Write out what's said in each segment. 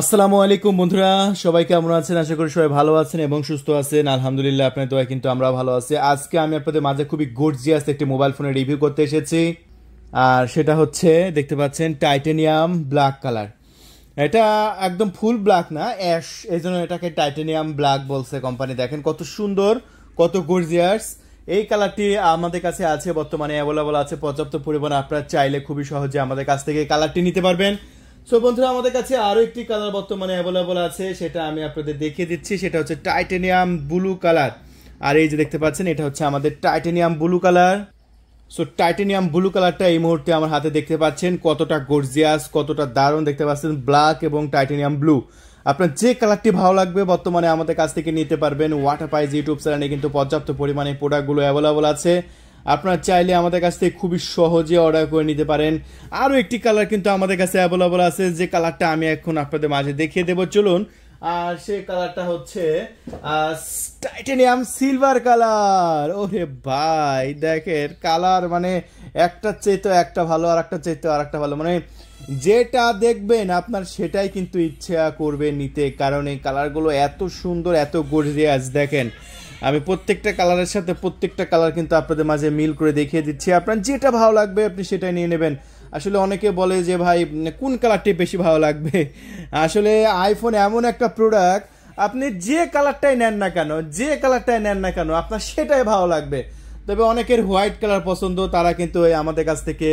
আসসালামু আলাইকুম বন্ধুরা সবাই কেমন আছেন আশা করি সবাই ভালো আছেন এবং সুস্থ আছেন আলহামদুলিল্লাহ আপনার দোয়া কিন্তু আমরা ভালো আছি আজকে আমি আপনাদের মাঝে খুবই গর্জিয়াস একটি মোবাইল ফোনের রিভিউ করতে এসেছি আর সেটা হচ্ছে দেখতে পাচ্ছেন টাইটেনিয়াম ব্ল্যাক কালার এটা একদম ফুল ব্ল্যাক না অ্যাশ এই জন্য এটাকে টাইটেনিয়াম ব্ল্যাক বলছে কোম্পানি দেখেন কত সুন্দর কত গর্জিয়াস এই কালারটি আমাদের কাছে আছে বর্তমানে অ্যাভেলেবল আছে পর্যাপ্ত পরিমাণে আপনারা চাইলে খুবই সহজে আমাদের কাছ থেকে কালারটি নিতে পারবেন সো বন্ধুরা আমাদের কাছে আরও একটি কালার বর্তমানে অ্যাভেলেবল আছে সেটা আমি আপনাদের দেখিয়ে দিচ্ছি সেটা হচ্ছে টাইটেনিয়াম ব্লু কালার আর এই যে দেখতে পাচ্ছেন এটা হচ্ছে আমাদের titanium blue colour so titanium blue কালারটা এই মুহূর্তে আমার হাতে দেখতে পাচ্ছেন কতটা গর্জিয়াস কতটা দারুণ দেখতে পাচ্ছেন ব্ল্যাক এবং টাইটেনিয়াম ব্লু আপনার যে কালারটি ভালো লাগবে বর্তমানে আমাদের কাছ থেকে নিতে পারবেন ওয়াটার পাইজ ইউটিউব চ্যানেলে কিন্তু পর্যাপ্ত পরিমাণে প্রোডাক্টগুলো অ্যাভেলেবল আছে আপনার চাইলে আমাদের কাছ থেকে খুবই সহজে অর্ডার করে নিতে পারেন আরও একটি কালার কিন্তু আমাদের কাছে অ্যাভেলেবল আছে যে কালারটা আমি এখন আপনাদের মাঝে দেখিয়ে দেবো চলুন আর সে কালারটা হচ্ছে টাইটেনিয়াম সিলভার কালার ওরে ভাই দেখেন কালার মানে একটা চেয়ে তো একটা ভালো আর একটা চেয়ে তো আর একটা ভালো মানে যেটা দেখবেন আপনার সেটাই কিন্তু ইচ্ছা করবে নিতে কারণ এই কালারগুলো এত সুন্দর এত গর্জিয়াস দেখেন আমি প্রত্যেকটা কালারের সাথে প্রত্যেকটা কালার কিন্তু আপনাদের মাঝে মিল করে দেখিয়ে দিচ্ছি আপনার যেটা ভালো লাগবে আপনি সেটাই নিয়ে নেবেন আসলে অনেকে বলে যে ভাই কোন কালারটি বেশি ভালো লাগবে আসলে আইফোন এমন একটা প্রোডাক্ট আপনি যে কালারটাই নেন না কেন যে কালারটাই নেন না কেন আপনার সেটাই ভালো লাগবে তবে অনেকের হোয়াইট কালার পছন্দ তারা কিন্তু আমাদের কাছ থেকে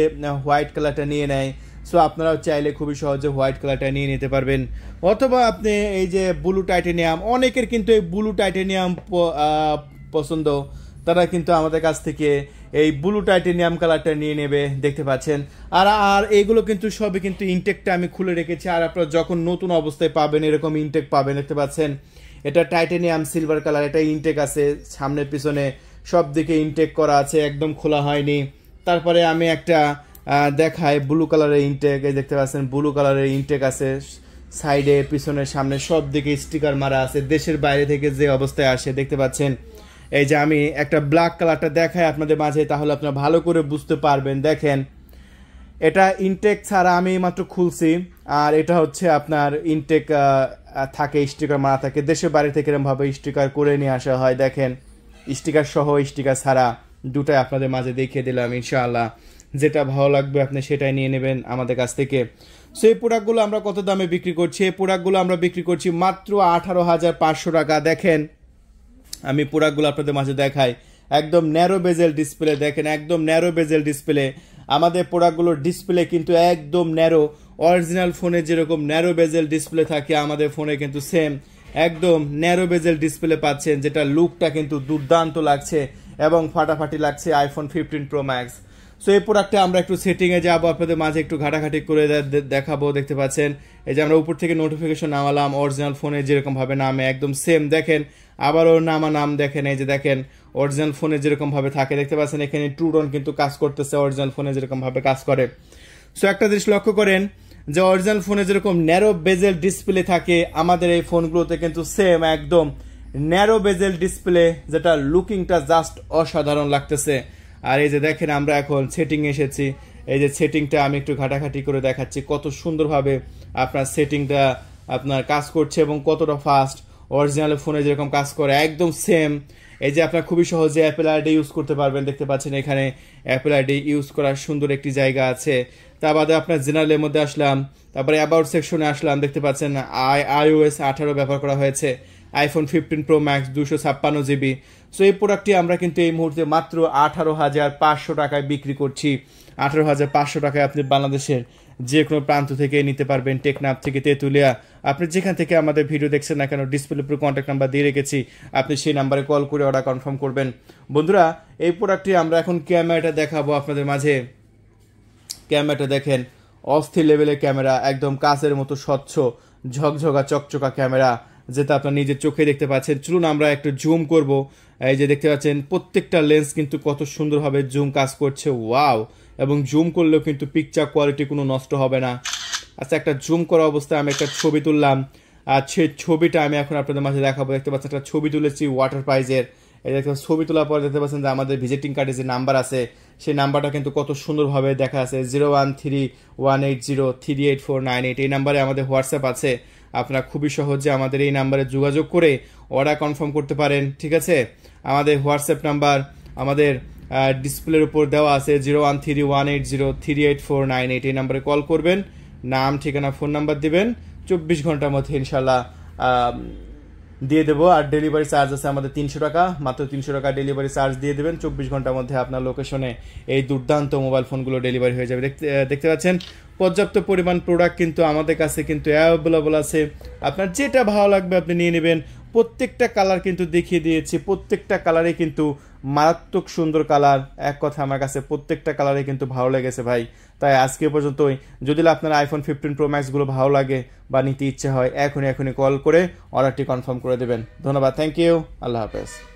হোয়াইট কালারটা নিয়ে নেয় সো আপনারাও চাইলে খুবই সহজে হোয়াইট কালারটা নিয়ে নিতে পারবেন অথবা আপনি এই যে ব্লু টাইটেনিয়াম অনেকের কিন্তু এই ব্লু টাইটেনিয়াম পছন্দ তারা কিন্তু আমাদের কাছ থেকে এই ব্লু টাইটেনিয়াম কালারটা নিয়ে নেবে দেখতে পাচ্ছেন আর আর এইগুলো কিন্তু সবই কিন্তু ইনটেকটা আমি খুলে রেখেছি আর আপনারা যখন নতুন অবস্থায় পাবেন এরকম ইনটেক পাবেন দেখতে পাচ্ছেন এটা টাইটেনিয়াম সিলভার কালার এটা ইনটেক আছে সামনে পিছনে সব দিকে ইনটেক করা আছে একদম খোলা হয়নি তারপরে আমি একটা দেখায় ব্লু কালারের ইনটেক এই দেখতে পাচ্ছেন ব্লু কালারের ইনটেক আছে সাইডে পিছনের সামনে সব দিকে স্টিকার মারা আছে দেশের বাইরে থেকে যে অবস্থায় আসে দেখতে পাচ্ছেন এই যে আমি একটা ব্ল্যাক কালারটা দেখাই আপনাদের মাঝে তাহলে আপনারা ভালো করে বুঝতে পারবেন দেখেন এটা ইনটেক ছাড়া আমি মাত্র খুলছি আর এটা হচ্ছে আপনার ইনটেক থাকে স্টিকার মারা থাকে দেশের বাইরে থেকে এরমভাবে স্টিকার করে নিয়ে আসা হয় দেখেন স্টিকার সহ স্টিকার ছাড়া দুটাই আপনাদের মাঝে দেখিয়ে দিলাম ইনশাআল্লাহ যেটা ভালো লাগবে আপনি সেটাই নিয়ে নেবেন আমাদের কাছ থেকে সো এই প্রোডাক্টগুলো আমরা কত দামে বিক্রি করছি এই প্রোডাক্টগুলো আমরা বিক্রি করছি মাত্র আঠারো হাজার পাঁচশো টাকা দেখেন আমি প্রোডাক্টগুলো আপনাদের মাঝে দেখাই একদম ন্যারো বেজেল ডিসপ্লে দেখেন একদম ন্যারো বেজেল ডিসপ্লে আমাদের প্রোডাক্টগুলোর ডিসপ্লে কিন্তু একদম ন্যারো অরিজিনাল ফোনে যেরকম ন্যারো বেজেল ডিসপ্লে থাকে আমাদের ফোনে কিন্তু সেম একদম ন্যারো বেজেল ডিসপ্লে পাচ্ছেন যেটা লুকটা কিন্তু দুর্দান্ত লাগছে এবং ফাটাফাটি লাগছে iPhone fifteen Pro Max so এই প্রোডাক্টে আমরা একটু সেটিংয়ে যাবো আপনাদের মাঝে একটু ঘাটাঘাটি করে দেখাবো দেখতে পাচ্ছেন এই যে আমরা উপর থেকে নোটিফিকেশন নামালাম অরিজিনাল ফোনে যেরকমভাবে নামে একদম সেম দেখেন আবারও নামা নাম দেখেন এই যে দেখেন অরিজিনাল ফোনে যেরকমভাবে থাকে দেখতে পাচ্ছেন এখানে টু ট্রুডন কিন্তু কাজ করতেছে অরিজিনাল ফোনে যেরকমভাবে কাজ করে সো একটা জিনিস লক্ষ্য করেন যে অরিজিনাল ফোনে যেরকম ন্যারো বেজেল ডিসপ্লে থাকে আমাদের এই ফোনগুলোতে কিন্তু সেম একদম ন্যারো বেজেল ডিসপ্লে যেটা লুকিংটা জাস্ট অসাধারণ লাগতেছে আর এই যে দেখেন আমরা এখন সেটিং এসেছি এই যে সেটিংটা আমি একটু ঘাটাঘাটি করে দেখাচ্ছি কত সুন্দরভাবে আপনার সেটিংটা আপনার কাজ করছে এবং কতটা ফাস্ট অরিজিনাল ফোনে যেরকম কাজ করে একদম সেম এই যে আপনার খুবই সহজে অ্যাপেল আইডি ইউজ করতে পারবেন দেখতে পাচ্ছেন এখানে অ্যাপেল আইডি ইউজ করার সুন্দর একটি জায়গা আছে তা বাদে আপনার জেনারেলের মধ্যে আসলাম তারপরে অ্যাবাউট সেকশনে আসলাম দেখতে পাচ্ছেন আই আইওএস আঠারো ব্যবহার করা হয়েছে আইফোন ফিফটিন প্রো ম্যাক্স দুশো ছাপ্পান্ন জিবি সো এই প্রোডাক্টটি আমরা কিন্তু এই মুহূর্তে মাত্র আঠারো হাজার পাঁচশো টাকায় বিক্রি করছি আঠারো হাজার পাঁচশো টাকায় আপনি বাংলাদেশের যে কোনো প্রান্ত থেকে নিতে পারবেন টেকনাফ থেকে তেঁতুলিয়া আপনি যেখান থেকে আমাদের ভিডিও দেখছেন না কেন ডিসপ্লে প্রো কন্ট্যাক্ট নাম্বার দিয়ে রেখেছি আপনি সেই নাম্বারে কল করে অর্ডার কনফার্ম করবেন বন্ধুরা এই প্রোডাক্টটি আমরা এখন ক্যামেরাটা দেখাবো আপনাদের মাঝে ক্যামেরাটা দেখেন অস্থির লেভেলের ক্যামেরা একদম কাছের মতো স্বচ্ছ ঝকঝকা চকচকা ক্যামেরা যেটা আপনার নিজের চোখে দেখতে পাচ্ছেন চলুন আমরা একটু জুম করব এই যে দেখতে পাচ্ছেন প্রত্যেকটা লেন্স কিন্তু কত সুন্দরভাবে জুম কাজ করছে ওয়াও এবং জুম করলেও কিন্তু পিকচার কোয়ালিটি কোনো নষ্ট হবে না আচ্ছা একটা জুম করা অবস্থায় আমি একটা ছবি তুললাম আর সেই ছবিটা আমি এখন আপনাদের মাঝে দেখাবো দেখতে পাচ্ছেন একটা ছবি তুলেছি ওয়াটার প্রাইজের এটা ছবি তোলার পর দেখতে পাচ্ছেন যে আমাদের ভিজিটিং কার্ডে যে নাম্বার আছে সেই নাম্বারটা কিন্তু কত সুন্দরভাবে দেখা আছে zero one three one eight zero three eight four nine eight এই নাম্বারে আমাদের হোয়াটসঅ্যাপ আছে আপনারা খুবই সহজে আমাদের এই নাম্বারে যোগাযোগ করে অর্ডার কনফার্ম করতে পারেন ঠিক আছে আমাদের হোয়াটসঅ্যাপ নাম্বার আমাদের ডিসপ্লের উপর দেওয়া আছে zero one three one eight zero three eight four nine eight এই নাম্বারে কল করবেন নাম ঠিকানা ফোন নাম্বার দিবেন চব্বিশ ঘন্টার মধ্যে ইনশাল্লাহ দিয়ে দেবো আর ডেলিভারি চার্জ আছে আমাদের তিনশো টাকা মাত্র তিনশো টাকা ডেলিভারি চার্জ দিয়ে দেবেন চব্বিশ ঘন্টার মধ্যে আপনার লোকেশনে এই দুর্দান্ত মোবাইল ফোনগুলো ডেলিভারি হয়ে যাবে দেখতে দেখতে পাচ্ছেন পর্যাপ্ত পরিমাণ প্রোডাক্ট কিন্তু আমাদের কাছে কিন্তু অ্যাভেলেবল আছে আপনার যেটা ভালো লাগবে আপনি নিয়ে নেবেন প্রত্যেকটা কালার কিন্তু দেখিয়ে দিয়েছি প্রত্যেকটা কালারে কিন্তু মারাত্মক সুন্দর কালার এক কথা আমার কাছে প্রত্যেকটা কালারে কিন্তু ভালো লেগেছে ভাই তাই আজকে পর্যন্তই যদি আপনার আইফোন ফিফটিন প্রো ম্যাক্সগুলো ভালো লাগে বা নিতে ইচ্ছে হয় এখনই এখনই কল করে অর্ডারটি কনফার্ম করে দেবেন ধন্যবাদ থ্যাংক ইউ আল্লাহ হাফেজ